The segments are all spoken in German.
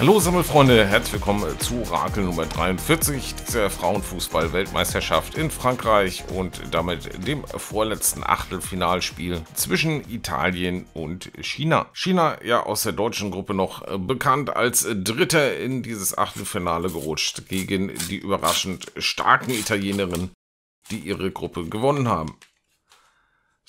Hallo Sammelfreunde, herzlich willkommen zu Orakel Nummer 43 der Frauenfußball-Weltmeisterschaft in Frankreich und damit dem vorletzten Achtelfinalspiel zwischen Italien und China. China ja aus der deutschen Gruppe noch äh, bekannt als Dritter in dieses Achtelfinale gerutscht gegen die überraschend starken Italienerinnen die ihre Gruppe gewonnen haben.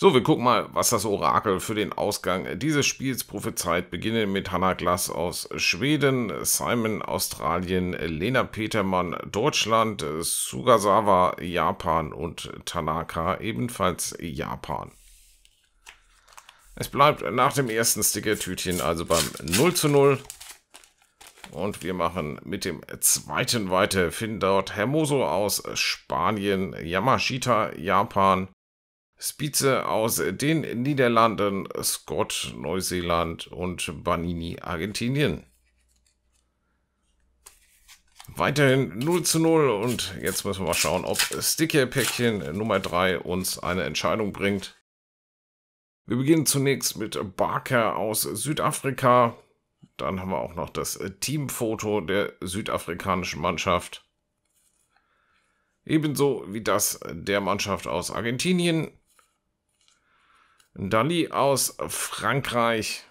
So, wir gucken mal, was das Orakel für den Ausgang dieses Spiels prophezeit. Beginnen mit Hannah Glass aus Schweden, Simon Australien, Lena Petermann Deutschland, Sugasawa Japan und Tanaka ebenfalls Japan. Es bleibt nach dem ersten Stickertütchen, also beim 0 zu 0. Und wir machen mit dem zweiten weiter. Finden dort Hermoso aus Spanien, Yamashita, Japan, Spitze aus den Niederlanden, Scott Neuseeland und Banini Argentinien. Weiterhin 0 zu 0 und jetzt müssen wir mal schauen, ob Sticker-Päckchen Nummer 3 uns eine Entscheidung bringt. Wir beginnen zunächst mit Barker aus Südafrika. Dann haben wir auch noch das Teamfoto der südafrikanischen Mannschaft. Ebenso wie das der Mannschaft aus Argentinien. Dali aus Frankreich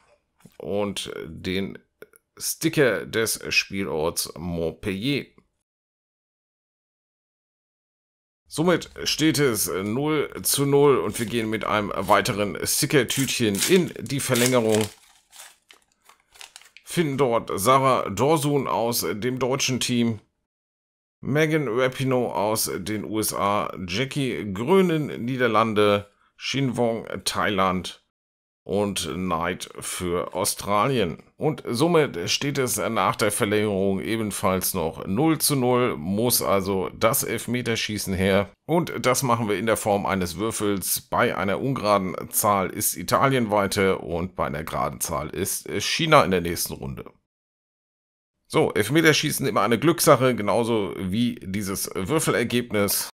und den Sticker des Spielorts Montpellier. Somit steht es 0 zu 0 und wir gehen mit einem weiteren Sticker-Tütchen in die Verlängerung. Finden dort Sarah Dorsun aus dem deutschen Team, Megan Rapinoe aus den USA, Jackie Grönen Niederlande, Shinwong Thailand und Knight für Australien. Und somit steht es nach der Verlängerung ebenfalls noch 0 zu 0, muss also das Elfmeterschießen her. Und das machen wir in der Form eines Würfels. Bei einer ungeraden Zahl ist Italien weiter und bei einer geraden Zahl ist China in der nächsten Runde. So, Elfmeterschießen immer eine Glückssache, genauso wie dieses Würfelergebnis.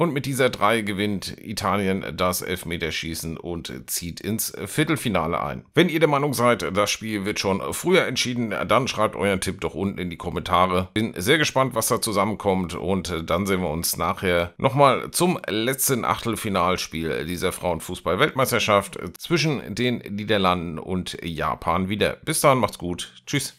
Und mit dieser 3 gewinnt Italien das Elfmeterschießen und zieht ins Viertelfinale ein. Wenn ihr der Meinung seid, das Spiel wird schon früher entschieden, dann schreibt euren Tipp doch unten in die Kommentare. Bin sehr gespannt, was da zusammenkommt und dann sehen wir uns nachher nochmal zum letzten Achtelfinalspiel dieser Frauenfußball-Weltmeisterschaft zwischen den Niederlanden und Japan wieder. Bis dahin, macht's gut. Tschüss.